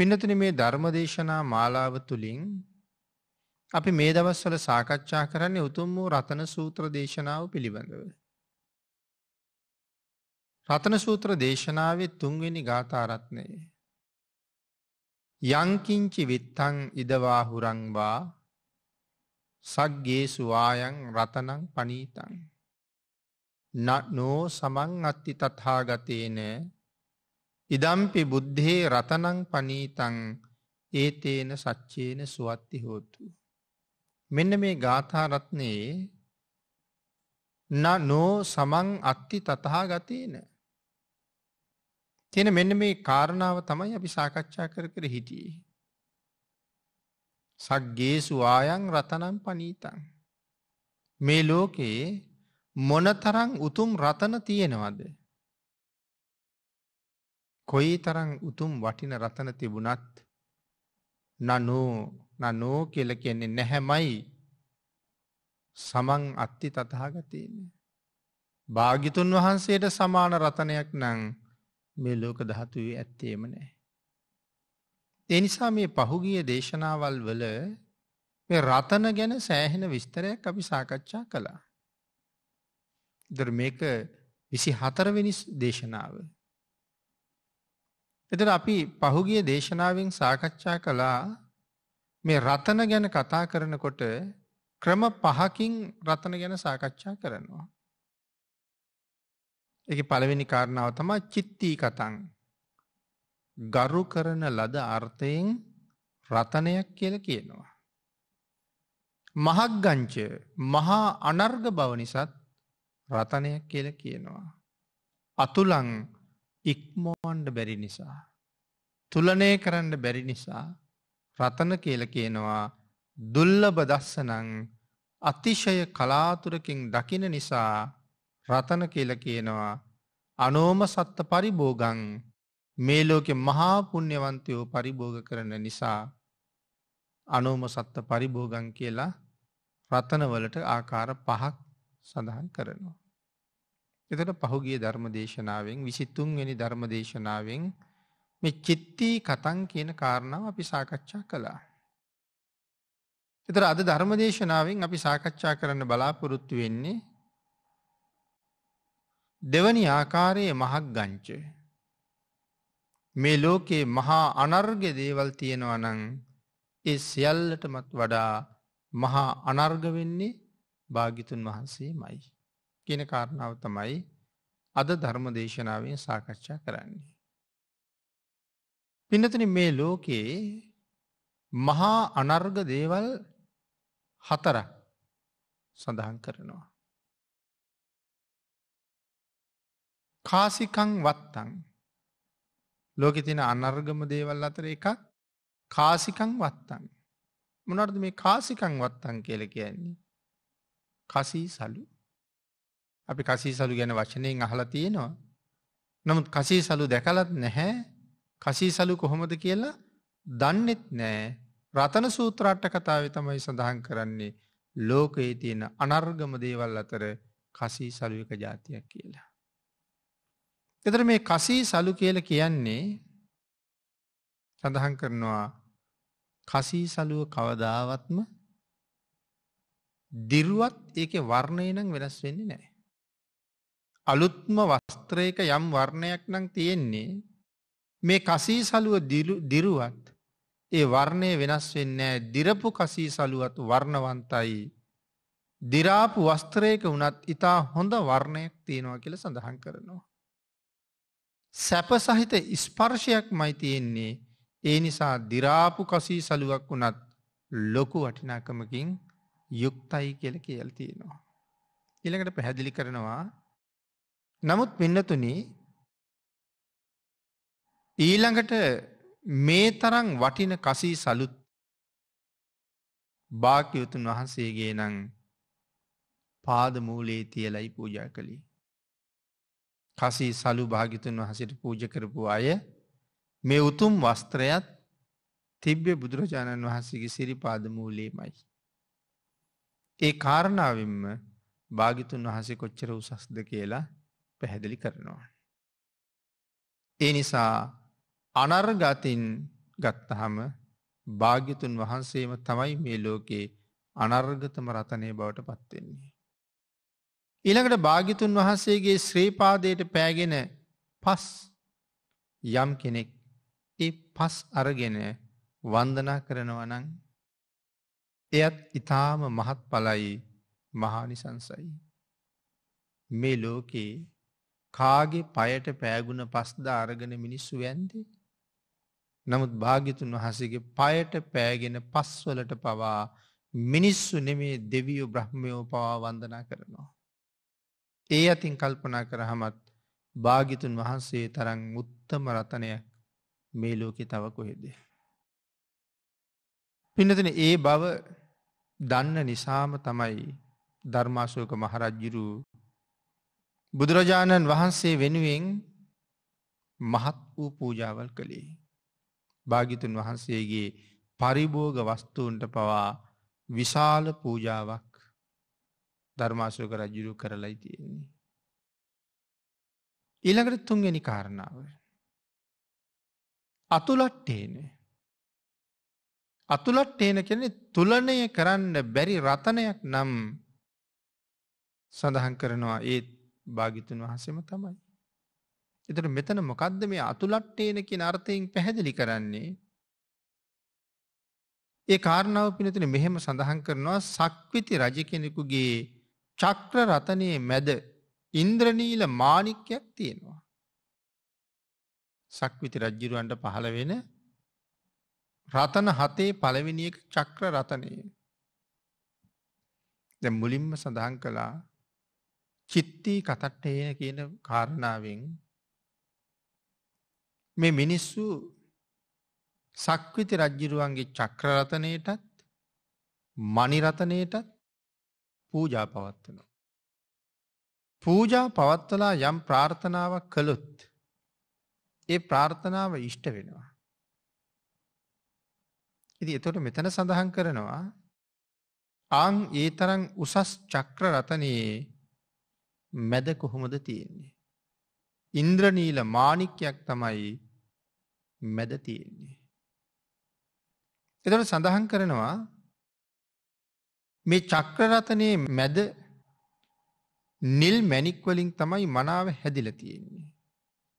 පින්නතුන මේ ධර්මදේශනා මාලාව තුළින් අපි මේ දවස්වල සාකච්ඡා කරන්නේ උතුම් වූ රතන සූත්‍ර දේශනාව පිළිබඳව. රතන සූත්‍ර දේශනාවේ තුන්වෙනි ගාථාරත්නය. යංකිංචි විත්තං ඉදවා හුරංවා සක්ගේසුවායන් රතනං පනීතං. නෝ සමං අත්ති තත්හාගතේනෑ ඉදම්පි බුද්ධේ රතනං පනීතං ඒතේන සච්චේන සුවත්ති හෝතු. මෙන්න මේ ගාථාරත්නයේ නෝ සමං අත්ති තතහා ගතේන. තියෙන මෙන්න මේ කාරණාව තමයි අපි සාකච්ඡා කර කර හිටියේ. සක්ගේසු ආයන් රතනම් පනීතං. මේ ලෝකයේ මොනතරං උතුම් රතන තියෙනවද. කොයි තරං උතුම් වටින රතන තිබුණත් නනෝ නනෝ කියල කියන්නේ නැහැමයි සමන් අත්ති තතහාගතයන්නේ. භාගිතුන් වහන්සේට සමාන රතනයක් නං මේ ලෝක දහතුවේ ඇත්තේම නෑ. එනිසා මේ පහුගිය දේශනාවල් වල රතන ගැන සෑහෙන විස්තරයක් අපි සාකච්ඡා කළා. දර් මේක විසි හතරවෙනි දේශනාව එතට අපි පහුගිය දේශනාවෙන් සාකච්ඡා කළා මේ රතන ගැන කතා කරනකොට ක්‍රම පහකින් රතන ගැන සාකච්ඡා කරනවා. එක පළවෙනි කාරණාව තමා චිත්තී කතන්. ගරු කරන ලද අර්ථයෙන් රතනයක් කියල කියනවා. මහක්ගංච මහා අනර්ග බව නිසත් රතනයක් කියල කියනවා. අතුලං ඉක්මෝන්ඩ බැරි නිසා. තුලනය කරන්න බැරි නිසා රතන කියල කියනවා දුල්ලබ දස්සනං අතිශය කලාතුරකින් දකින නිසා රතන කියල කියනවා අනෝම සත්ත පරිභෝගං මේ ලෝකෙ මහා පුුණ්‍යවන්තයෝ පරිභෝග කරන නිසා අනෝම සත්ත පරිභෝගන් කියලා රතනවලට ආකාර පහක් සඳහන් කරනවා. එතකොට පහුගිය ධර්මදේශනාවෙන් 23 වෙනි ධර්මදේශනාවෙන් මේ චිත්ති කතං කියන කාරණාව අපි සාකච්ඡා කළා. එතකොට අද ධර්මදේශනාවෙන් අපි සාකච්ඡා කරන්න බලාපොරොත්තු වෙන්නේ දෙවනි ආකාරයේ මහග්ගංච මේ ලෝකේ මහා අනර්ග දේවල් තියෙනවා නම් ඒ සියල්ලටමත් වඩා මහා අනර්ග වෙන්නේ භාගිතුන් වහන්සේමයි. කියන කාරණාව තමයි අද ධර්ම දේශනාවෙන් සාකච්ඡා කරන්නේ. පිනතන මේ ලෝකයේ මහා අනර්ග දේවල් හතර සඳහන් කරනවා. කාසිකං වත්තං ලෝකෙ තින අනර්ගම දේවල් අතර එකක් කාසිකං වත්තන්. මොනර්ද මේ කාසිකං වත්තන් කියල කියන්නේ. කසී සලු අපි කසී සලු ගැන වචනයෙන් අහලා තියෙනවා. නමුත් කසී සලු දැකලත් නැහැ කසී සලු කොහොමද කියලා දන්නෙත් නෑ රතන සූත්‍රට්ට කතාව තමයි සඳහන් කරන්නේ ලෝකයේ තියෙන අනර්ගම දේවල් අතර කසී සලු එක ජාතියක් කියලා. එතර මේ කසී සලු කියල කියන්නේ සඳහන් කරනවා කසී සලුව කවදාවත්ම දිරුවත් ඒක වර්ණය නම් වෙනස් වෙන්නේ නෑ. අලුත්ම වස්ත්‍රයක යම් වර්ණයක් නම් තියෙන්නේ මේ කසී සලුව දිරුවත් ඒ වර්ණය වෙනස් වෙන්නෑ දිරපු කසී සලුවත් වර්ණවන්තයි දිරාපු වස්ත්‍රයක වනත් ඉතා හොඳ වර්ණයක් තියෙනවා කියල සඳහන් කරනවා. සැප සහිත ඉස්පර්ශයක් මයි තියෙන්නේ ඒ නිසා දිරාපු කසී සලුවක් වනත් ලොකු වටිනාකමකින් යුක්තයි කියල කියල් තියෙනවා. ඉළඟට පැහැදිලි කරනවා නමුත් පින්නතුනි ඊළඟට මේ තරං වටින කසී සලුත් භාකයුතුන් වහන්සේගේ නං පාදමූලේ තියලයි පූජා කළේ. කසී සලු භාගිතුන් වහසට පූජ කරපු අය මේ උතුම් වස්ත්‍රයත් තිබ්‍ය බුදුරජාණන් වහන්සේගේ සිරි පාදමූලේමයි. ඒ කාරණාවෙන්ම භාගිතුන් වහසේ කොච්චර උසස්ද කියලා පැහැදිලි කරනවා. ඒ නිසා අනර්ගතින් ගත්තහම භාග්‍යතුන් වහන්සේම තමයි මේ ලෝකයේ අනර්ගතම රතනය බවට පත්වෙන්නේ. ඉළඟට භාගිතුන් වහන්සේගේ ශ්‍රීපාදයට පෑගෙන පස් යම් කෙනෙක් ඒ පස් අරගෙන වන්දනා කරනවනං එයත් ඉතාම මහත් පලයි මහානිසංසයි. මේ ලෝකයේ කාගේ පයට පෑගුණ පස්දා අරගෙන මිනිස්සු ඇන්දේ. නමුත් භාගිතුන් වහසගේ පයට පෑගෙන පස්වලට පවා මිනිස්සු නෙමේ දෙවියෝ බ්‍රහ්මයෝ පවා වන්දනා කරනවා. ඒ අතින් කල්පනා කරහමත් භාගිතුන් වහන්සේ තරං උත්තම රතනයක් මේ ලෝකෙ තව කොහෙදේ. පිනතින ඒ බව දන්න නිසාම තමයි ධර්මාශෝක මහරජ්ජිරු බුදුරජාණන් වහන්සේ වෙනුවෙන් මහත් වූ පූජාවල් කළේ. භාගිතුන් වහන්සේගේ පරිභෝග වස්තුූන්ට පවා විශාල පූජාවක් ධර්මාශෝක රජුරු කරලයි තියෙන්නේ. ඊළඟට තුන්ගනි කාරණාව. අතුලට්ටේන අතුලට්ටේන කෙනෙ තුලනය කරන්න බැරි රතනයක් නම් සඳහන් කරනවා ඒත් භාගිතුන් වහසම තමයි. එතට මෙතන මොකක්ද මේ අතුලට්ටේන කියෙන අර්ථයෙන් පැහැදිලි කරන්නේ. ඒ කාරණාව පිනතින මෙහෙම සඳහන් කරනවා සක්විති රජ කෙනෙකුගේ චක්‍ර රතනය මැද ඉන්ද්‍රනීල මානික්‍යයක් තියෙනවා. සක්විති රජ්ජිරුවන්ට පහළ වෙන රතන හතේ පළවෙනිියක චක්‍ර රතනය. දැ මුලින්ම සඳහන් කලා චිත්තී කතට්ටේන කියන කාරණාවෙන් මේ මිනිස්සු සක්විති රජ්ජිරුවන්ගේ චක්‍රරතනයටත් මනිරතනයටත් පූජා පවත්වනවා. පූජා පවත්වලා යම් ප්‍රාර්ථනාවක් කළොත් ඒ ප්‍රාර්ථනාව ඉෂ්ට වෙනවා. ඉති එතොට මෙතන සඳහන් කරනවා ආං ඒ තරං උසස් චක්‍රරතනයේ මැද කොහොමද තියෙන්නේ. ඉන්ද්‍රනීල මානික්‍යයක් තමයි මැද තියෙන්නේ. එතට සඳහන් කරනවා මේ චක්‍රරතනයේ මැද නිල් මැනික්වලින් තමයි මනාව හැදිල තියෙන්නේ.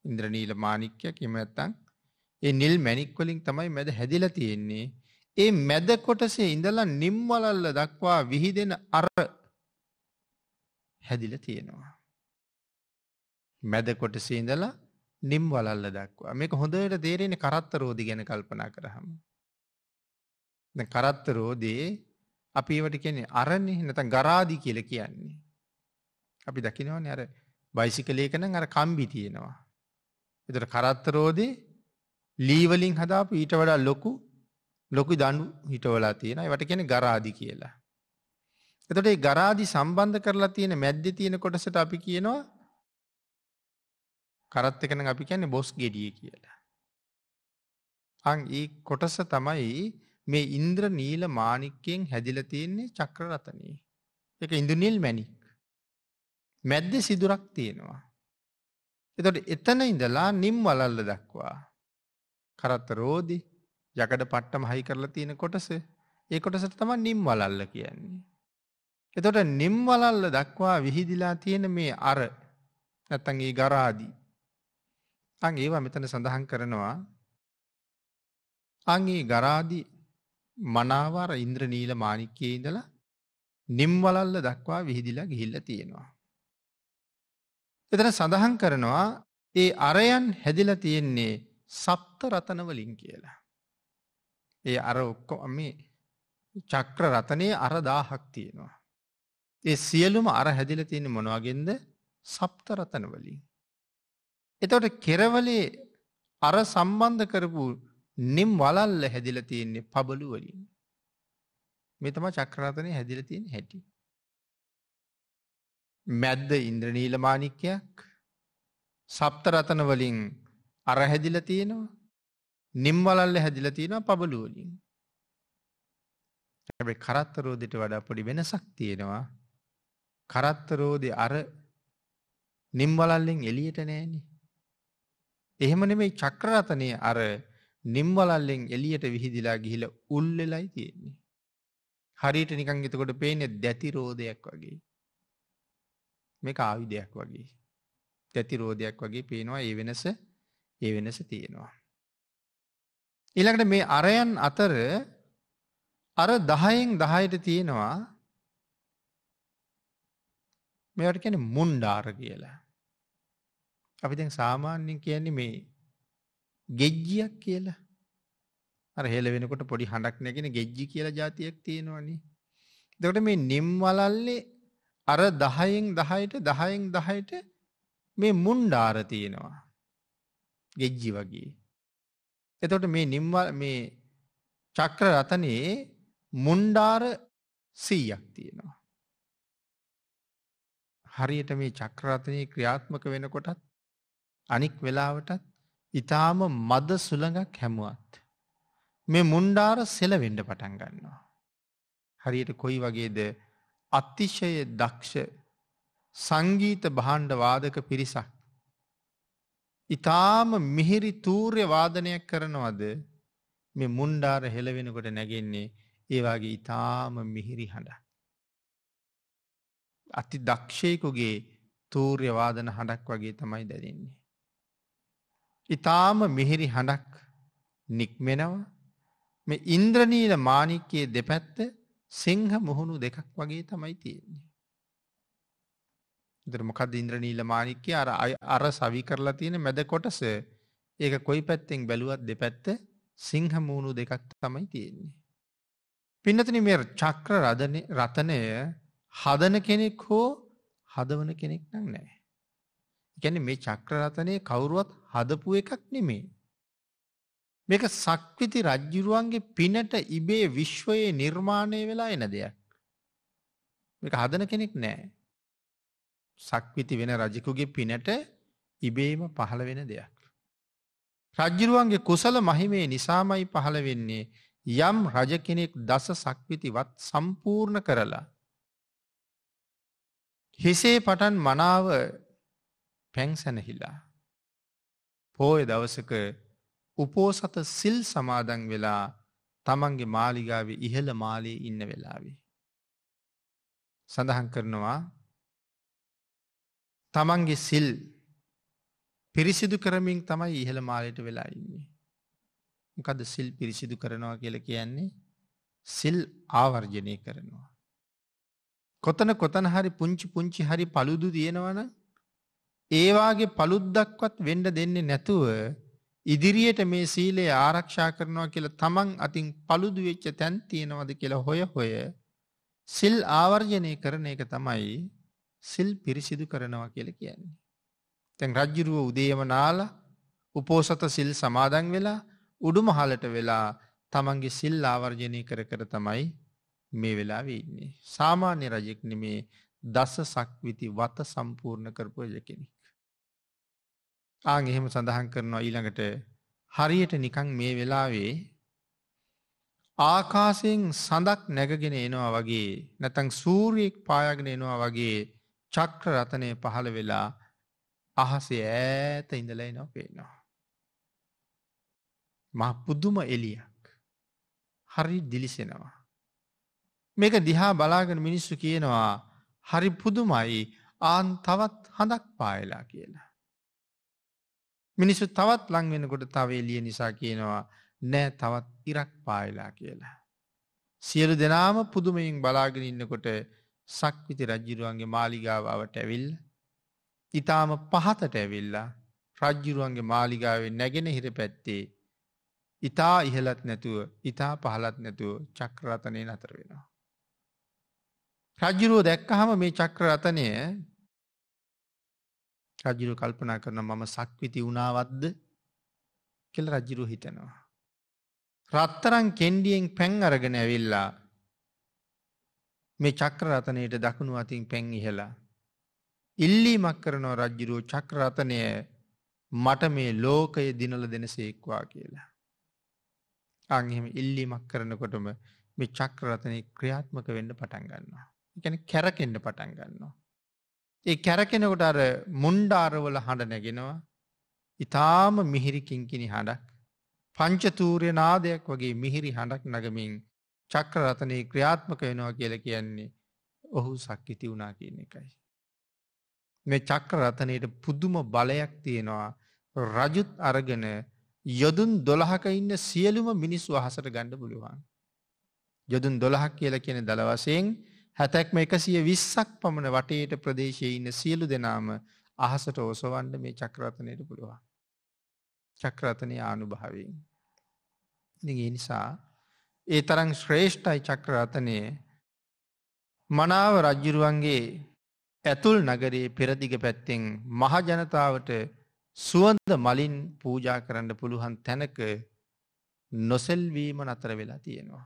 ඉන්ද්‍රනීල මානික්‍යයක් එම ඇත්තං ඒ නිල් මැනික්වලින් තමයි මැද හැදිල තියෙන්නේ ඒ මැද කොටසේ ඉඳලා නිම්වලල්ල දක්වා විහිදෙන අර හැදිල තියෙනවා. මැද කොටසේ ඉඳලා නිම් වලල්ල දක්වා මේක හොඳට තේරෙන කරත්ත රෝධි ගැන කල්පනා කරහම. කරත්ත රෝධයේ අපි ඒවට කියන්නේ අරන්නේ නැත ගරාදි කියල කියන්නේ. අපි දකිනවන අර බයිසිකලේකන අර කම්බි තියෙනවා. එතට කරත්ත රෝධේ ලීවලින් හදාපු ඊට වඩා ලොකු ලොකු දනු හිටවලා තියෙන වට කියෙන ගරාදි කියලා. එතට ඒ ගරාදි සම්බන්ධ කරලා තියෙන මැද්ද තියෙන කොටසට අපි කියනවා කරත් එකන අපි කියන්නේ බොස් ගෙඩිය කියලා. අං ඒ කොටස තමයි මේ ඉන්ද්‍ර නීල මානික්කයෙන් හැදිල තියෙන්නේ චක්‍රරතනයේ. එක ඉඳුනිල් මැනික්. මැද්ද සිදුරක් තියෙනවා. එතට එතන ඉඳලා නිම් වලල්ල දක්වා. කරත්ත රෝදි යකඩ පට්ටම හහි කරලා තියෙන කොටස ඒ කොටසට තම නිම් වලල්ල කියන්නේ. එතොට නිම්වලල්ල දක්වා විහිදිලා තියෙන මේ අර නැත්තන්ගේ ගරාදී. අං ඒවා මෙතන සඳහන් කරනවා අංගේ ගරාදි මනාවර ඉන්ද්‍රනීල මානික්කයේ ඉඳලා නිම්වලල්ල දක්වා විහිදිලා ගිහිල්ල තියෙනවා. එතන සඳහන් කරනවා ඒ අරයන් හැදිල තියෙන්නේ සප්ත රතනවලින් කියලා. ඒ අර ඔක්කො මේ චක්‍ර රතනය අරදාහක් තියෙනවා. ඒ සියලුම අර හැදිල තියෙන මොනවාගෙන්ද සප්තරතන වලින්. එතවට කෙරවලේ අර සම්බන්ධ කරපු නිම් වලල්ල හැදිල තියෙන්නේ පබලු වලින්. මෙතම චක්‍රරතනය හැදිල තියෙන හැටි. මැද්ද ඉන්ද්‍රනීල මානික්‍යයක් සප්තරතන වලින් අර හැදිල තියෙනවා නිම්වලල්ල හැදිල තියෙන පබලුවලින්. හැබැ කරත්තරෝදෙට වඩා පොඩි වෙනසක් තියෙනවා කරත්තරෝදේ අර නිම්වලල්ලෙන් එලියට නෑනේ. එහෙම නෙමෙයි චක්‍රරතනය අර නිම්වලල්ලෙන් එලියට විහිදිලා ගිහිල උල්ලෙලයි තියෙන්නේ. හරියට නිකන් එතකොට පේන්නේ දැති රෝදයක් වගේ. මේක ආයුධයක් වගේ. දැති රෝදයක් වගේ පේනවා ඒ වෙනස ඒ වෙනස තියෙනවා. ඊළඟට මේ අරයන් අතර අර දහයෙන් දහයට තියෙනවා මෙවට කැන මුන්්ඩාර කියලා. අපි දැන් සාමාන්‍යෙන් කියන්නේ මේ ගෙජ්ජියක් කියලා අර හෙළ වෙනකොට පොඩි හඬක් නැගෙන ගෙජ්ජි කියලා ජාතියක් තියෙනවනේ. එතකොට මේ නිම් වලල්ලේ අර 10න් 10ට 10න් 10ට මේ මුණ්ඩාර තියෙනවා. ගෙජ්ජි වගේ. එතකොට මේ නිම් මේ චක්‍ර රතනේ මුණ්ඩාර 100ක් තියෙනවා. හරියට මේ චක්‍රාතනය ක්‍රියාත්මක වෙනකොටත් අනික් වෙලාවටත් ඉතාම මද සුළඟක් හැමුවත්. මේ මුන්්ඩාර සෙලවෙඩ පටන් ගන්නවා. හරියට කොයි වගේද අතිශය දක්ෂ සංගීත භාණ්ඩ වාදක පිරිසක්. ඉතාම මිහිරි තූර්ය වාදනයක් කරනවද මේ මුන්්ඩාර හෙළවෙනකොට නැගෙන්නේ ඒවාගේ ඉතාම මිහිරි හඬ. අති දක්ෂයකුගේ තූර්යවාදන හඬක් වගේ තමයි දැරන්නේ. ඉතාම මෙහෙරි හඬක් නික්මෙනව මේ ඉන්ද්‍රනීල මානික්කයේ දෙපැත්ත සිංහ මුහුණු දෙකක් වගේ තමයි තියෙන්නේ. දරමකද ඉන්ද්‍රනීල මානික්කය අර අර සවි කරලා තියෙන මැද කොටස ඒක කොයි පැත්තෙන් බැලුවත් දෙපැත්ත සිංහ මූුණු දෙකක් තමයි තියෙන්නේ. පින්නතින මේ චක්‍ර රතනය හදන කෙනෙක් හෝ හදවන කෙනෙක් නම් නෑ. ගැන මේ චක්‍රරතනය කවුරුවත් හදපු එකක් නෙමේ. මේක සක්විති රජ්ජුරුවන්ගේ පිනට ඉබේ විශ්වයේ නිර්මාණය වෙලා එන දෙයක්. මේක හදන කෙනෙක් නෑ. සක්විති වෙන රජකුගේ පිනට ඉබේම පහළ වෙන දෙයක්. රජ්ජිරුවන්ගේ කුසල මහිමේ නිසාමයි පහළ වෙන්නේ යම් රජ කෙනෙක් දස සක්විතිවත් සම්පූර්ණ කරලා හිසේ පටන් මනාව පැංසැනහිලා. පෝය දවසක උපෝසත සිල් සමාදන් වෙලා තමන්ගේ මාලිගාවේ ඉහළ මාලයේ ඉන්න වෙලාවේ. සඳහන් කරනවා තමන්ගේ සිල් පිරිසිදු කරමින් තමයි ඉහළ මාලයට වෙලා ඉන්නේ. මොකද සිල් පිරිසිදු කරනවා කියල කියන්නේ සිල් ආවර්ජනය කරනවා. කොතන කොතන හරි පුංචි පුංචි හරි පළුදු තියෙනවන ඒවාගේ පළුද්දක්වත් වෙන්ඩ දෙන්නේ නැතුව ඉදිරියට මේ සීලේ ආරක්ෂා කරනවා කියලා තමන් අතින් පළුදු වෙච්ච තැන් තියෙනවද කියලා හොය හොය සිල් ආවර්ජනය කරන එක තමයි සිල් පිරිසිදු කරනවා කියලා කියන්නේ. තැන් රජ්ජුරුව උදේම නාලා උපෝසත සිල් සමාදන් වෙලා උඩුමහලට වෙලා තමන්ගේ සිල් ආවර්ජනය කර කර තමයි මේ වෙලාවේ ඉන්නේ. සාමාන්‍ය රජෙක් නෙමේ දස සක්විති වත සම්පූර්ණ කරපු රජ කෙනෙක්. ආන් එහෙම සඳහන් කරනවා ඊළඟට හරියට නිකං මේ වෙලාවේ ආකාසයෙන් සඳක් නැගගෙන එනවා වගේ නැතං සූරියෙක් පායගෙන එනවා වගේ චක්‍ර රතනය පහළ වෙලා අහසේ ඈත ඉඳලයි නො පේනවා. මහ පුදුම එලියක් හරි දිලිසෙනවා. මේක දිහා බලාගෙන මිනිස්සු කියනවා හරි පුදුමයි ආන් තවත් හඳක් පායලා කියලා. මිනිස්සු තවත් ලංවෙනකොට තවේලිය නිසා කියනවා නෑ තවත් ඉරක් පායලා කියලා. සියලු දෙනාම පුදුමයින් බලාගෙන ඉන්නකොට සක්විති රජ්ජිරුවන්ගේ මාලිගාවට ඇවිල් ඉතාම පහතට ඇවිල්ලා රජ්ජුරුවන්ගේ මාලිගාවේ නැගෙන හිර පැත්තේ ඉතා ඉහලත් නැතුව ඉතා පහලත් නැතුව චක්‍රතනය නතර වෙනවා. රජ්ජුරුව දැක්කහම මේ චක්‍රරතනය රජිරු කල්පනා කරන මම සක්විති වුණාවත්ද කෙල රජිරු හිතනවා. රත්තරං කෙන්ඩියෙන් පැන් අරගෙන ඇවිල්ලා මේ චක්‍රරතනයට දකුණු අතින් පැන් ඉහලා. ඉල්ලීමක් කරනෝ රජ්ජිරුව චක්‍රරතනය මට මේ ලෝකය දිනල දෙන සේක්වා කියලා. අංහෙම ඉල්ලීමක් කරනකොටම මේ චක්‍රරතනය ක්‍රියාත්මක වෙන්න පටන් ගන්නවා. එකන කැරකෙන්ඩ පටන් ගන්නවා. ඒ කැරකෙනකොට අර මුන්්ඩාරවල හඬ නැගෙනවා ඉතාම මිහිරිකින්කිනි හඬක් පංචතූරය නාදයක් වගේ මිහිරි හඬක් නගමින් චක්‍රරතනය ක්‍රියාත්මක වෙනවා කියල කියන්නේ ඔහු සක්කිති වුණා කියන එකයි. මේ චක්‍රරතනයට පුදුම බලයක් තියෙනවා රජුත් අරගෙන යොදුන් දොළහක ඉන්න සියලුම මිනිස්සු අහසට ගණ්ඩ පුළුවන්. යොදුන් දොළහක් කියල කියන දළවසයෙන් හැතැක්ම එකසිය විස්සක් පමණ වටේට ප්‍රදේශයේ ඉන්න සියලු දෙනාම අහසට ඕසවන්න මේ චක්‍රතනයට පුළුවන්. චක්‍රතනය ආනුභාවයෙන්. ඉ නිසා ඒ තරං ශ්‍රේෂ්ඨයි චක්‍රරතනය මනාව රජ්ජුරුවන්ගේ ඇතුල් නගරේ පෙරදිග පැත්තෙන් මහජනතාවට සුවන්ද මලින් පූජා කරන්න පුළුවන් තැනක නොසෙල්වීම නතර වෙලා තියෙනවා.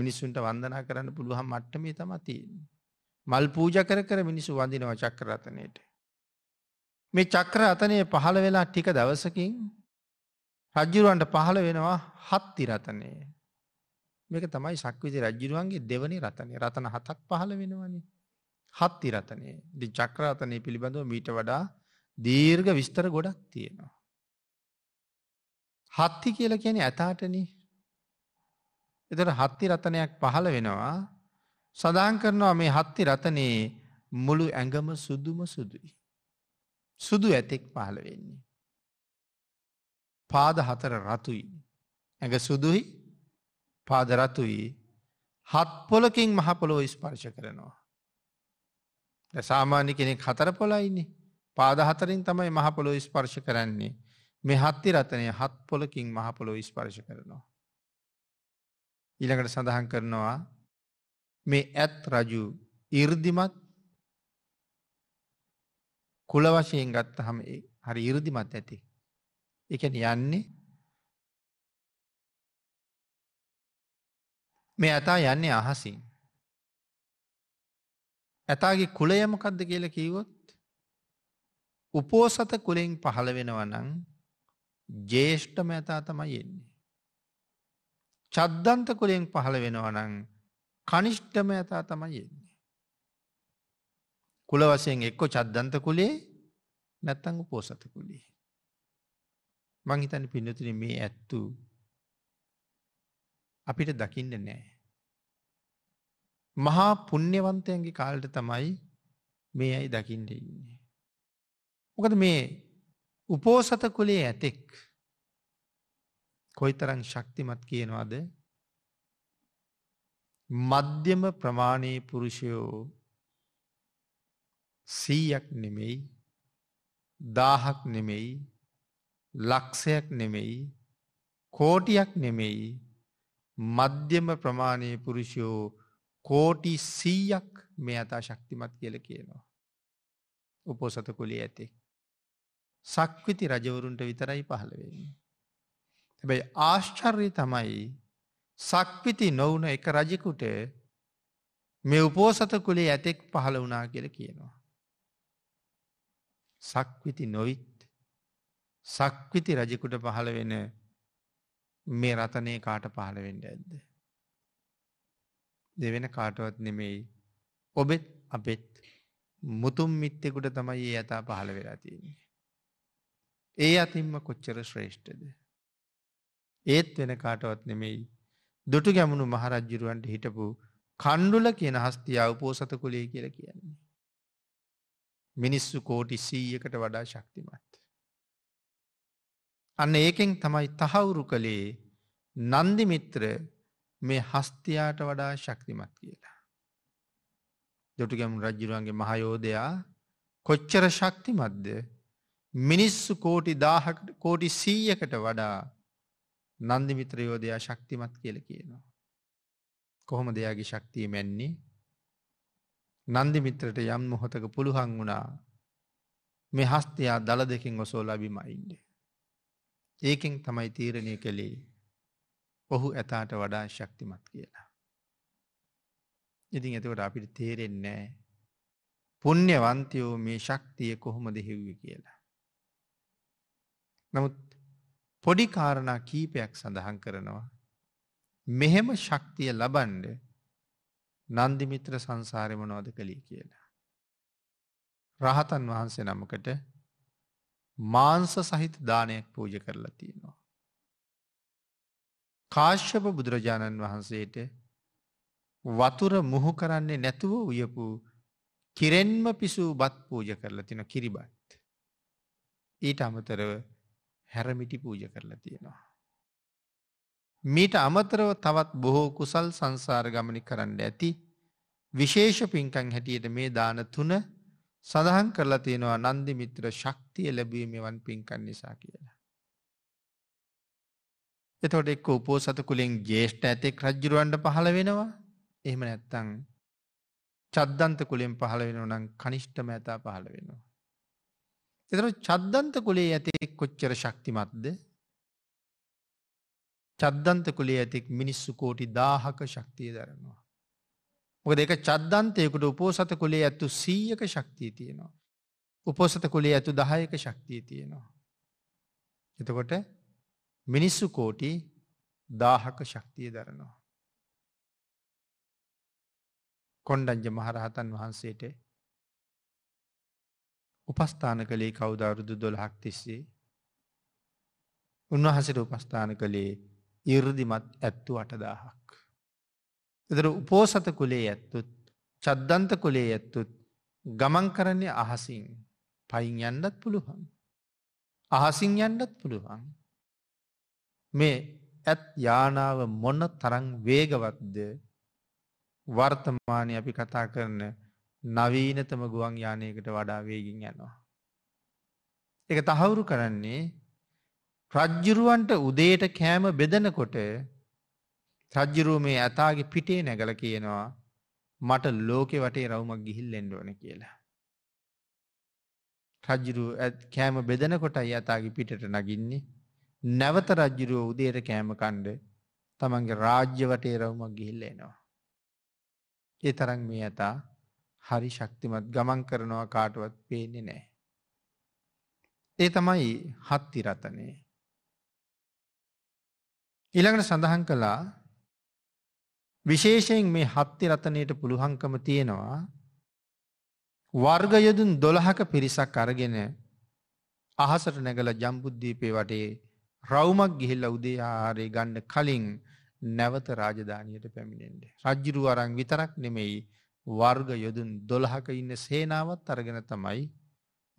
මිනිස්සුන්ට වන්දනා කරන්න පුළුවන් මට්ටමේ තමයි තියෙන්නේ. මල් පූජ කර කර මිනිසු වඳිනව චක්‍රරතනයට. මේ චක්‍රරතනය පහළ වෙලා ටික දවසකින් රජ්ජුරුවන්ට පහළ වෙනවා හත්ති රතනය. මේක තමයි සක්විති රජ්ජුරුවන්ගේ දෙවනි රතනය රතන හතක් පහළ වෙනවනි. හත්ති රතනය දි චක්‍රරතනය පිළිබඳව මීට වඩා දීර්ඝ විස්තර ගොඩක් තියෙනවා. හත්ති කියල කියන ඇතාටනේ එතට හත්ති රතනයක් පහළ වෙනවා සඳහන් කරනවා මේ හත්ති රතනයේ මුළු ඇඟම සුදුම සුදුයි. සුදු ඇතෙක් පහළ වෙන්නේ. පාද හතර රතුයි. ඇඟ සුදුයි පාද රතුයි හත් පොලකින් මහපොළොව ස්පර්ශ කරනවා. සාමාන්‍ය කෙනෙක් හතර පොලයින්නේ පාද හතරින් තමයි මහපොළොව ස්පර්ශ කරන්නේ මේ හත්ති රතනය හත් පොලකින් මහපොළොව ස්පර්ශ කරනවා. ඉළඟට සඳහන් කරනවා මේ ඇත් රජු ඉර්දිමත් කුල වශයෙන් ගත්ත හම හරි ඉරදිමත් ඇති. එකන යන්නේ මේ ඇතා යන්නේ අහසින්. ඇතාගේ කුලයමකක්ද කියල කීවොත් උපෝසත කුලෙෙන් පහළ වෙනවනං ජේෂ්ඨම ඇතා තමයි එන්නේ. චද්දන්ත කුලෙන් පහළ වෙනවනං කනිෂ්ඨම ඇතා තමයි එන්නේ. කුල වසයෙන් එක්කො චද්දන්ත කුලේ නැත්තඟ පෝසත කුලේ. මංහිතන පිනතුන මේ ඇත්තු අපිට දකින්න නෑ. මහා පුුණ්්‍යවන්තයන්ගේ කාලට තමයි මේ ඇයි දකිින්ට ඉන්නේ. මොකද මේ උපෝසත කුලේ ඇතෙක් කොයිතරම් ශක්තිමත් කියනවාද මධ්‍යම ප්‍රමාණයේ පුරුෂයෝ සීයක් නෙමෙයි දාහක් නෙමෙයි ලක්ෂයක් නෙමෙයි කෝටියක් නෙමෙයි මධ්‍යම ප්‍රමාණයේ පුරුෂයෝ කෝටි සීයක් මේ අතා ශක්තිමත් කියල කියනවා. උපෝසත කුලේ ඇති. සක්විති රජවරුන්ට විතරයි පහළවෙන්නේ. හැබැයි ආශ්චර්ය තමයි සක්විති නොවුන එක රජකුට මේ උපෝසත කුලේ ඇතෙක් පහළ වනා කියල කියනවා. සක්විති නොවිත් සක්විති රජකුට පහළ වෙන මේ රතනය කාට පහළවෙඩ ඇද්ද. දෙවෙන කාටවත් නෙමෙයි ඔබෙත් අපෙත් මුතුම් මිත්තෙකුට තමයි ඒ ඇතා පහළ වෙලා තියන්නේ. ඒ අතින්ම කොච්චර ශ්‍රේෂ්ඨද. ඒත් වෙන කාටවත් නෙමෙයි. දුටු ගැමුණු මහරජ්ජිරුවන්ට හිටපු කණ්ඩුල කියන හස්තියාව පෝසත කුලේ කියල කියන්නේ. මිනිස්සු කෝටි සීයකට වඩා ශක්තිමත්. අන්න ඒකෙන් තමයි තහවුරු කළේ නන්දිමිත්‍ර මේ හස්තියාට වඩා ශක්තිමත් කියලා. දුටුගැමුණු රජ්ජිරුවන්ගේ මහයෝදයා කොච්චර ශක්තිමත්ද මිනිස්සු කෝටි දාහකට කෝටි සීයකට වඩා නන්දිමිත්‍රයෝදයා ශක්තිමත් කියල කියනවා. කොහොම දෙයාගේ ශක්තිය මැන්නේ නන්දිමිත්‍රට යම් මොහොතක පුළුහන් වුණා මේ හස්තයා දළ දෙකින් ඔසෝ ලබිම ඉන්ඩ. ඒකෙන් තමයි තීරණය කළේ ඔහු ඇතාට වඩා ශක්තිමත් කියලා. ඉතින් ඇතකට අපිට තේරෙන්නේ පුුණ්‍යවන්තයෝ මේ ශක්තිය කොහොම දෙහෙව්ව කියලා. නමුත් පොඩි කාරණා කීපයක් සඳහන් කරනවා. මෙහෙම ශක්තිය ලබන්ඩ නන්දිමිත්‍ර සංසාරම නොද කළී කියලා. රහතන් වහන්සේ නමකට මාංස සහිත දානයක් පූජ කරලා තියෙනවා. කාශ්‍යප බුදුරජාණන් වහන්සේට වතුර මුහු කරන්නේ නැතුව උයපු කිරෙන්ම පිසූ බත් පූජ කරලා තින කිරිබත්. ඊට අමතරව හැරමිටි පූජ කරලා තියෙනවා. මීට අමතරව තවත් බොහෝ කුසල් සංසාර ගමනි කරන්න ඇති විශේෂ පින්කං හැටියට මේ දාන තුන සඳහන් කරලා තියෙනවා නන්දි මිත්‍ර ශක්තිය ලැබීමවන් පින්කන් නිසා කියලා. එතොට එක්ක උපෝසත කුලින් ජේෂ්ඨ ඇතෙක් රජ්ජුරුවන්ට පහළ වෙනවා එහෙම නැත්තං චද්දන්ත කුලින් පහළ වෙන නම් කනිෂ්ඨ මැතා පහළ වෙනවා. එතර චද්දන්ත කුලේ ඇතෙක් කොච්චර ශක්තිමත්ද චද්දන්ත කුලේ ඇතෙක් මිනිස්සු කෝටි දාහක ශක්තිය දරනවා. මොක දෙක චද්දන්තයකුට උපෝසත කුලේ ඇත්තු සීයක ශක්තිය තියෙනවා. උපෝසත කුලේ ඇතු දහයක ශක්තිය තියෙනවා. එතකොට මිනිස්සු කෝටි දාහක ශක්තිය දරනවා. කොණ්ඩංජ මහරහතන් වහන්සේට උපස්ථාන කළේ කවුද අරුදු දොළහක් තිස්සේ. උන්වහසට උපස්ථාන කළේ ඉර්දිමත් ඇත්තු අටදාහක්. එදර උපෝසත කුලේ ඇත්තුත් චද්දන්ත කුලේ ඇත්තුත් ගමන් කරන්නේ අහසින් පයින් යන්නත් පුළුවන්. අහසින් යන්නත් පුළුවන්. මේ ඇත් යානාව මොන්න තරං වේගවත්ද වර්තමානය අපි කතා කරන නවීනතම ගුවන් යානයකට වඩා වේගින් යනවා. එක තහවුරු කරන්නේ රජ්ජුරුවන්ට උදේට කෑම බෙදනකොට රජ්ජුරුව මේ ඇතාගේ පිටේ නැගල කියනවා මට ලෝකෙ වටේ රවුමක් ගිහිල් එෙන්ඩෝන කියලා. රජ්ජුරුව කෑම බෙදනකොටයි ඇතාගේ පිටට නගින්නේ නැවත රජ්ජුරුව උදේට කෑම කණ්ඩ තමන්ගේ රාජ්‍ය වටේ රවුමක් ගිහිල්ල එනවා. ඒ තරන් මේ ඇතා හරි ශක්තිමත් ගමන් කරනවා කාටවත් පේන්නේ නෑ. ඒ තමයි හත්තිරතනය. ඉළඟට සඳහන් කළා විශේෂයෙන් මේ හත්තිරතනයට පුළුහංකම තියෙනවා වර්ගයදුන් දොළහක පිරිසක් අරගෙන අහසට නැගල ජම්බුද්ධීපය වටේ රවුමක් ගිහිල්ල උදේ ආහාරය ගණ්ඩ කලින් නැවත රාජධානයට පැමිණෙන්ට. රජ්ජිරු අරං විතරක් නෙමෙයි වර්ග යොදුන් දොළහක ඉන්න සේනාවත් අරගෙන තමයි